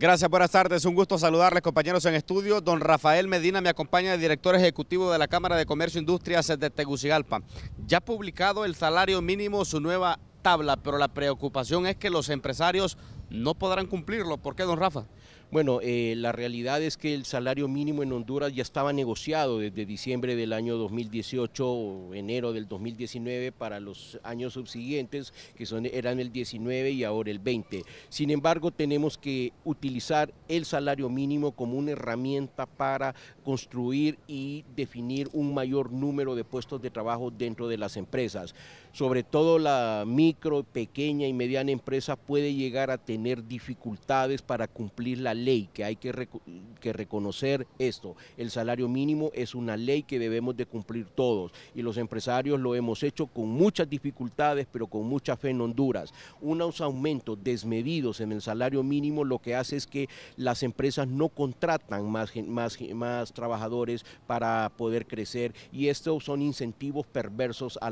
Gracias, buenas tardes. Un gusto saludarles, compañeros en estudio. Don Rafael Medina me acompaña, director ejecutivo de la Cámara de Comercio e Industrias de Tegucigalpa. Ya ha publicado el salario mínimo, su nueva tabla, pero la preocupación es que los empresarios no podrán cumplirlo. ¿Por qué, don Rafa? Bueno, eh, la realidad es que el salario mínimo en Honduras ya estaba negociado desde diciembre del año 2018 o enero del 2019 para los años subsiguientes, que son, eran el 19 y ahora el 20. Sin embargo, tenemos que utilizar el salario mínimo como una herramienta para construir y definir un mayor número de puestos de trabajo dentro de las empresas. Sobre todo la micro, pequeña y mediana empresa puede llegar a tener dificultades para cumplir la ley que hay que, reconocer esto. El salario mínimo es una ley que debemos de cumplir todos y los empresarios lo hemos hecho con muchas dificultades, pero con mucha fe en Honduras. Unos aumentos desmedidos en el salario mínimo lo que hace es que las empresas no contratan más, más, trabajadores para poder crecer y estos son incentivos perversos a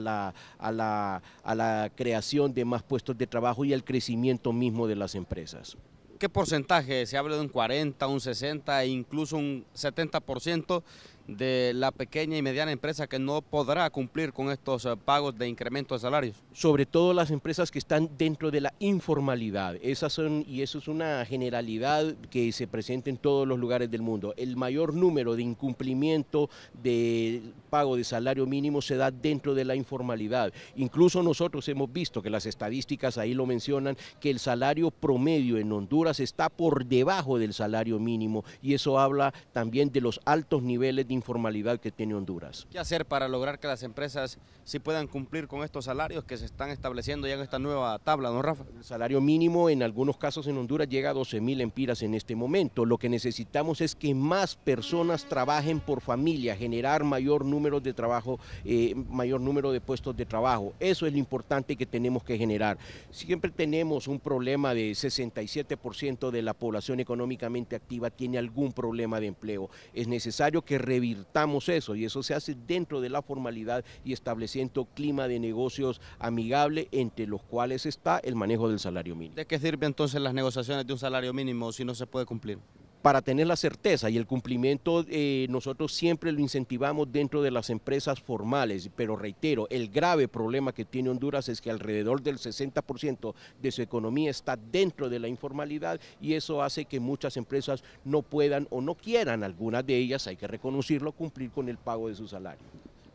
la creación de más puestos de trabajo y al crecimiento mismo de las empresas. ¿Qué porcentaje? Se habla de un 40, un 60, e incluso un 70% de la pequeña y mediana empresa que no podrá cumplir con estos eh, pagos de incremento de salarios. Sobre todo las empresas que están dentro de la informalidad. Esas son, y eso es una generalidad que se presenta en todos los lugares del mundo. El mayor número de incumplimiento de pago de salario mínimo se da dentro de la informalidad. Incluso nosotros hemos visto que las estadísticas ahí lo mencionan, que el salario promedio en Honduras está por debajo del salario mínimo y eso habla también de los altos niveles de informalidad que tiene Honduras. ¿Qué hacer para lograr que las empresas sí puedan cumplir con estos salarios que se están estableciendo ya en esta nueva tabla, don Rafa? El salario mínimo en algunos casos en Honduras llega a 12 mil empiras en este momento. Lo que necesitamos es que más personas trabajen por familia, generar mayor número de trabajo, eh, mayor número de puestos de trabajo. Eso es lo importante que tenemos que generar. Siempre tenemos un problema de 67% de la población económicamente activa tiene algún problema de empleo. Es necesario que revirtamos eso y eso se hace dentro de la formalidad y estableciendo clima de negocios amigable entre los cuales está el manejo del salario mínimo. ¿De qué sirve entonces las negociaciones de un salario mínimo si no se puede cumplir? para tener la certeza y el cumplimiento eh, nosotros siempre lo incentivamos dentro de las empresas formales, pero reitero, el grave problema que tiene Honduras es que alrededor del 60% de su economía está dentro de la informalidad y eso hace que muchas empresas no puedan o no quieran, algunas de ellas hay que reconocerlo, cumplir con el pago de su salario.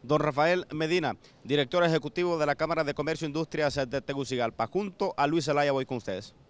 Don Rafael Medina, director ejecutivo de la Cámara de Comercio e Industrias de Tegucigalpa, junto a Luis Zelaya voy con ustedes.